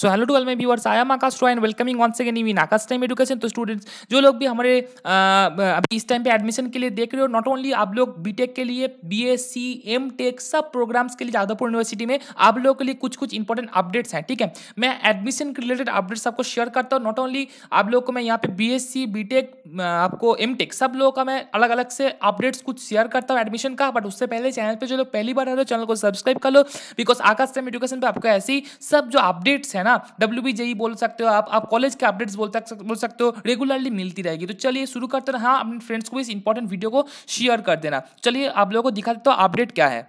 so hello to all my viewers I am Akash Roy and welcoming one second in Akash time education तो students जो लोग भी हमारे अभी इस टाइम पे एडमिशन के लिए देख रहे हो नॉट ओनली आप लोग बीटेक के लिए बीएससी एमटेक सब प्रोग्राम्स के लिए जादवपुर यूनिवर्सिटी में आप लोगों के लिए कुछ कुछ इंपॉर्टेंट अपडेट्स हैं ठीक है मैं एडमिशन के रिलेटेड अपडेट्स आपको शेयर करता हूँ नॉट ओनली आप लोग को मैं यहाँ पे बी एस आपको एम सब लोगों का मैं अलग अलग से अपडेट्स कुछ शेयर करता हूँ एडमिशन का बट उससे पहले चैनल पर जो लोग पहली बार आ रहे हो चैनल को सब्सक्राइब कर लो बिकॉज आकाश टाइम एजुकेशन पर आपको ऐसी सब जो अपडेट्स हैं ना डब्ल्यू e बोल सकते हो आप आप कॉलेज के अपडेट्स बोल बोल सकते हो रेगुलरली मिलती रहेगी तो चलिए शुरू करते हैं हाँ अपने फ्रेंड्स को इस इंपॉर्टेंट वीडियो को शेयर कर देना चलिए आप लोगों को दिखा देता हूँ अपडेट क्या है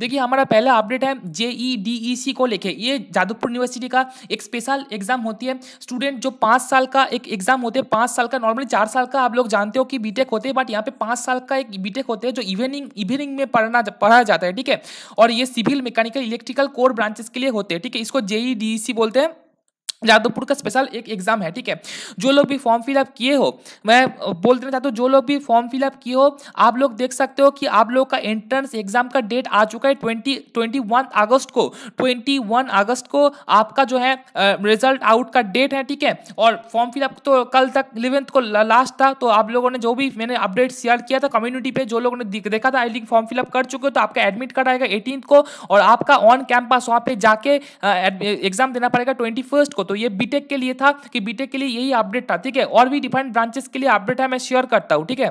देखिए हमारा पहला अपडेट है जेई सी e e को लेके ये जादवपुर यूनिवर्सिटी का एक स्पेशल एग्जाम होती है स्टूडेंट जो पाँच साल का एक एग्जाम होते हैं पाँच साल का नॉर्मली चार साल का आप लोग जानते हो कि बीटेक होते हैं बट यहाँ पे पाँच साल का एक बीटेक होते हैं जो इवनिंग इवनिंग में पढ़ना पढ़ाया जाता है ठीक है और ये civil mechanical electrical core branches के लिए होते हैं ठीक है इसको जेई डीईसी e बोलते हैं जादवपुर का स्पेशल एक एग्जाम है ठीक है जो लोग भी फॉर्म फिलअप किए हो मैं बोल देना चाहता हूँ जो लोग भी फॉर्म फिलअप किए हो आप लोग देख सकते हो कि आप लोग का एंट्रेंस एग्जाम का डेट आ चुका है ट्वेंटी ट्वेंटी वन अगस्त को ट्वेंटी वन अगस्त को आपका जो है रिजल्ट आउट का डेट है ठीक है और फॉर्म फिलअप तो कल तक इलेवेंथ को लास्ट था तो आप लोगों ने जो भी मैंने अपडेट शेयर किया था कम्युनिटी पर जो लोगों ने देखा था आई लिंक फॉर्म फिलअप कर चुके हो तो आपका एडमिट कार्ड आएगा एटीन को और आपका ऑन कैंपस वहाँ पे जाके एग्जाम देना पड़ेगा ट्वेंटी को तो ये बीटेक के लिए था कि बीटेक के लिए यही अपडेट था ठीक है और भी डिफरेंट ब्रांचेस के लिए अपडेट है मैं शेयर करता हूँ ठीक है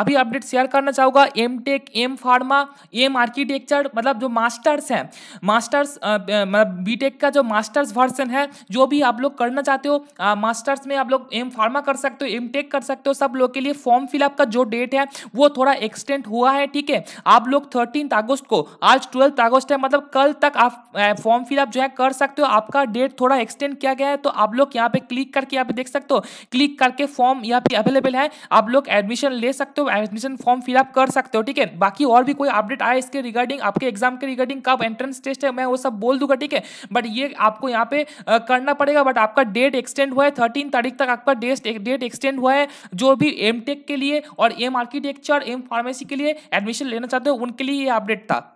अभी अपडेट शेयर करना चाहूँगा M Tech M Pharma M architecture मतलब जो मास्टर्स हैं मास्टर्स मतलब बी टेक का जो मास्टर्स वर्सन है जो भी आप लोग करना चाहते हो आ, मास्टर्स में आप लोग एम फार्मा कर सकते हो एम टेक कर सकते हो सब लोग के लिए फॉर्म फिलअप का जो डेट है वो थोड़ा एक्सटेंड हुआ है ठीक है आप लोग थर्टीन अगस्त को आज ट्वेल्थ अगस्त है मतलब कल तक आप फॉर्म फिलअप जो है कर सकते हो आपका डेट थोड़ा एक्सटेंड किया गया है तो आप लोग यहाँ पे क्लिक करके यहाँ पे देख सकते हो क्लिक करके फॉर्म यहाँ पे अवेलेबल है आप लोग एडमिशन ले सकते हो एडमिशन फॉर्म फिलअप कर सकते हो ठीक है बाकी और भी कोई अपडेट आए इसके रिगार्डिंग आपके एग्जाम के रिगार्डिंग कब एंट्रेंस टेस्ट है मैं वो सब बोल दूंगा ठीक है बट ये आपको यहाँ पे करना पड़ेगा बट आपका डेट एक्सटेंड हुआ है थर्टीन तारीख तक आपका डेट डेट एक्सटेंड हुआ है जो भी एम टेक के लिए और एम आर्किटेक्चर एम फार्मेसी के लिए एडमिशन लेना चाहते हो उनके लिए ये अपडेट था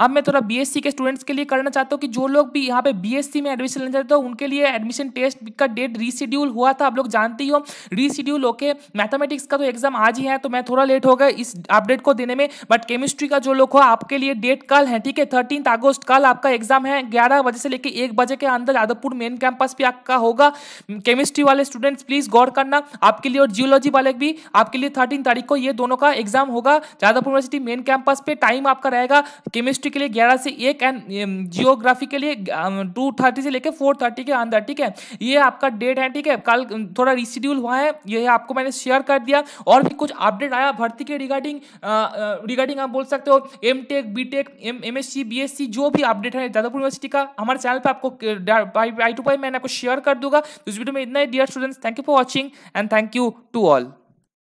अब मैं थोड़ा बीएससी के स्टूडेंट्स के लिए करना चाहता हूँ कि जो लोग भी यहाँ पे बीएससी में एडमिशन लेना चाहते हो उनके लिए एडमिशन टेस्ट का डेट रीशेड्यूल हुआ था आप लोग जानते ही हो रीशेड्यूल होके मैथमेटिक्स का तो एग्जाम आज ही है तो मैं थोड़ा लेट हो गया इस अपडेट को देने में बट केमिस्ट्री का जो लोग हो आपके लिए डेट कल है ठीक है थर्टीन अगस्त कल आपका एग्जाम है ग्यारह बजे से लेकर एक बजे के अंदर यादवपुर मेन कैंपस भी आपका होगा केमिस्ट्री वाले स्टूडेंट्स प्लीज गौर करना आपके लिए और जियोलॉजी वाले भी आपके लिए थर्टीन तारीख को ये दोनों का एग्जाम होगा यादवपुर यूनिवर्सिटी मेन कैंपस पर टाइम आपका रहेगा केमिस्ट्री केमिस्ट्री के लिए ग्यारह से एक एंड जियोग्राफी के लिए टू um, थर्टी से लेकर फोर थर्टी के अंदर ठीक है ये आपका डेट है ठीक है कल um, थोड़ा रिशेड्यूल हुआ है ये आपको मैंने शेयर कर दिया और भी कुछ अपडेट आया भर्ती के रिगार्डिंग रिगार्डिंग uh, uh, आप बोल सकते हो M Tech B Tech M M S C B S C जो भी अपडेट है जादवपुर यूनिवर्सिटी का हमारे चैनल पर आपको आई टू पाई मैंने आपको शेयर कर दूंगा तो इस वीडियो में इतना ही dear students thank you for watching and thank you to all